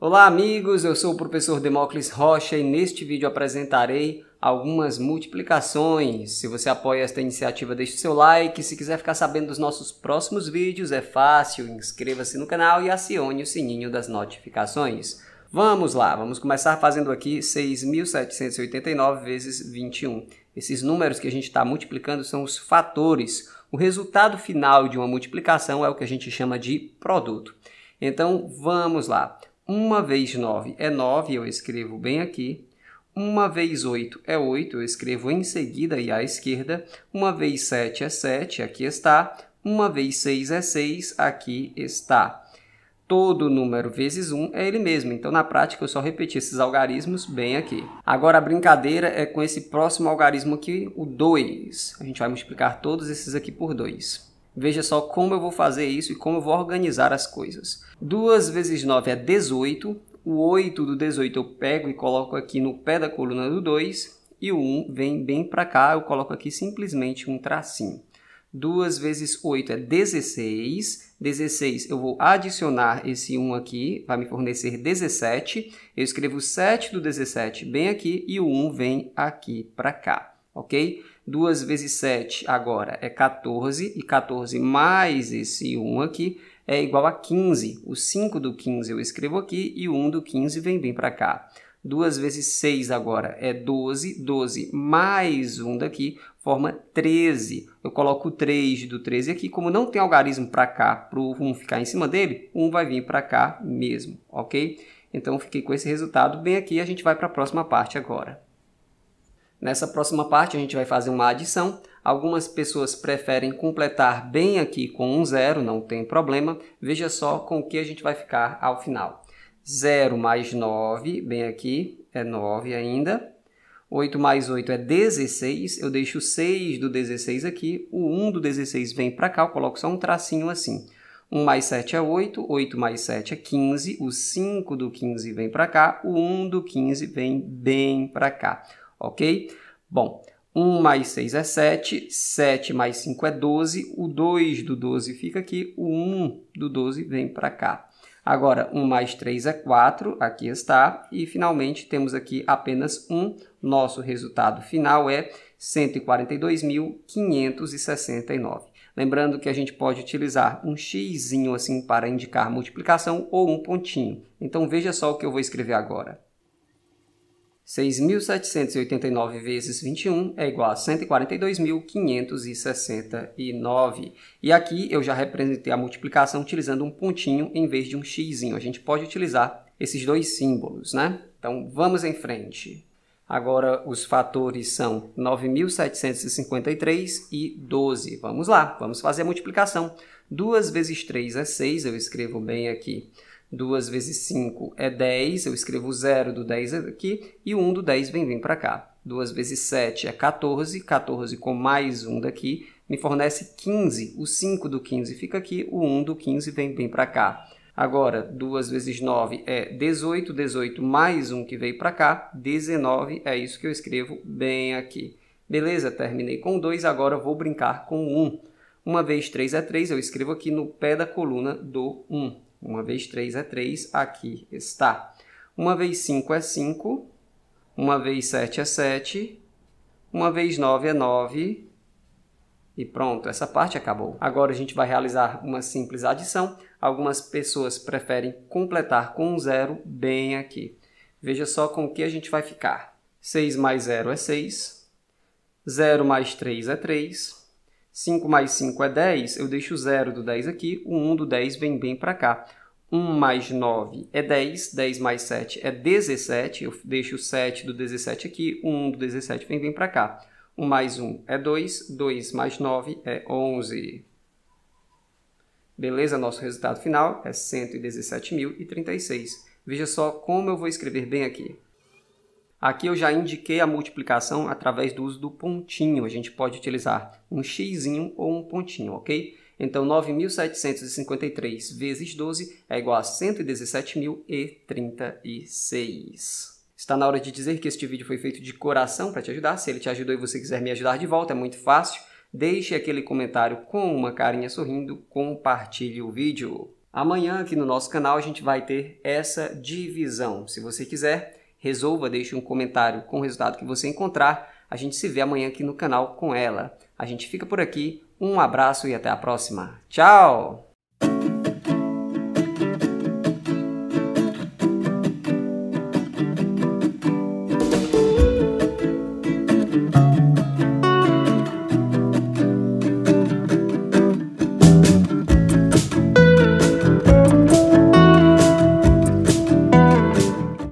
Olá, amigos! Eu sou o professor Demócles Rocha e neste vídeo apresentarei algumas multiplicações. Se você apoia esta iniciativa, deixe seu like. Se quiser ficar sabendo dos nossos próximos vídeos, é fácil, inscreva-se no canal e acione o sininho das notificações. Vamos lá, vamos começar fazendo aqui 6.789 vezes 21. Esses números que a gente está multiplicando são os fatores. O resultado final de uma multiplicação é o que a gente chama de produto. Então, vamos lá. 1 vez 9 é 9, eu escrevo bem aqui. 1 vez 8 é 8, eu escrevo em seguida e à esquerda. 1 vez 7 é 7, aqui está. 1 vez 6 é 6, aqui está. Todo número vezes 1 é ele mesmo, então na prática eu só repeti esses algarismos bem aqui. Agora a brincadeira é com esse próximo algarismo aqui, o 2. A gente vai multiplicar todos esses aqui por 2. Veja só como eu vou fazer isso e como eu vou organizar as coisas. 2 vezes 9 é 18. O 8 do 18 eu pego e coloco aqui no pé da coluna do 2. E o 1 vem bem para cá, eu coloco aqui simplesmente um tracinho. 2 vezes 8 é 16. 16 eu vou adicionar esse 1 aqui, vai me fornecer 17. Eu escrevo 7 do 17 bem aqui e o 1 vem aqui para cá, ok? 2 vezes 7 agora é 14, e 14 mais esse 1 aqui é igual a 15. O 5 do 15 eu escrevo aqui e o 1 do 15 vem bem para cá. 2 vezes 6 agora é 12, 12 mais 1 daqui forma 13. Eu coloco o 3 do 13 aqui, como não tem algarismo para cá, para o 1 ficar em cima dele, 1 vai vir para cá mesmo, ok? Então, fiquei com esse resultado bem aqui, a gente vai para a próxima parte agora. Nessa próxima parte a gente vai fazer uma adição. Algumas pessoas preferem completar bem aqui com um zero, não tem problema. Veja só com o que a gente vai ficar ao final. 0 mais 9, bem aqui, é 9 ainda. 8 mais 8 é 16, eu deixo 6 do 16 aqui, o 1 do 16 vem para cá, eu coloco só um tracinho assim. 1 mais 7 é 8, 8 mais 7 é 15, o 5 do 15 vem para cá, o 1 do 15 vem bem para cá ok? Bom, 1 mais 6 é 7, 7 mais 5 é 12, o 2 do 12 fica aqui, o 1 do 12 vem para cá. Agora, 1 mais 3 é 4, aqui está, e finalmente temos aqui apenas 1. Nosso resultado final é 142.569. Lembrando que a gente pode utilizar um x assim para indicar multiplicação ou um pontinho. Então veja só o que eu vou escrever agora. 6.789 vezes 21 é igual a 142.569. E aqui eu já representei a multiplicação utilizando um pontinho em vez de um x. A gente pode utilizar esses dois símbolos, né? Então vamos em frente. Agora os fatores são 9.753 e 12. Vamos lá, vamos fazer a multiplicação. 2 vezes 3 é 6, eu escrevo bem aqui. 2 vezes 5 é 10, eu escrevo 0 do 10 aqui, e 1 do 10 vem vir para cá. 2 vezes 7 é 14, 14 com mais 1 daqui, me fornece 15. O 5 do 15 fica aqui, o 1 do 15 vem bem para cá. Agora, 2 vezes 9 é 18, 18 mais 1 que veio para cá, 19, é isso que eu escrevo bem aqui. Beleza, terminei com 2, agora vou brincar com 1. 1 vez 3 é 3, eu escrevo aqui no pé da coluna do 1. 1 vez 3 é 3, aqui está. 1 vez 5 é 5, 1 vez 7 é 7, 1 vez 9 é 9, e pronto, essa parte acabou. Agora a gente vai realizar uma simples adição. Algumas pessoas preferem completar com um zero bem aqui. Veja só com o que a gente vai ficar. 6 mais 0 é 6, 0 mais 3 é 3, 5 mais 5 é 10, eu deixo o 0 do 10 aqui, o 1 do 10 vem bem para cá. 1 mais 9 é 10, 10 mais 7 é 17, eu deixo o 7 do 17 aqui, o 1 do 17 vem bem para cá. 1 mais 1 é 2, 2 mais 9 é 11. Beleza? Nosso resultado final é 117.036. Veja só como eu vou escrever bem aqui. Aqui eu já indiquei a multiplicação através do uso do pontinho. A gente pode utilizar um x ou um pontinho, ok? Então, 9.753 vezes 12 é igual a 117.036. Está na hora de dizer que este vídeo foi feito de coração para te ajudar. Se ele te ajudou e você quiser me ajudar de volta, é muito fácil. Deixe aquele comentário com uma carinha sorrindo, compartilhe o vídeo. Amanhã aqui no nosso canal a gente vai ter essa divisão. Se você quiser, resolva, deixe um comentário com o resultado que você encontrar. A gente se vê amanhã aqui no canal com ela. A gente fica por aqui. Um abraço e até a próxima. Tchau!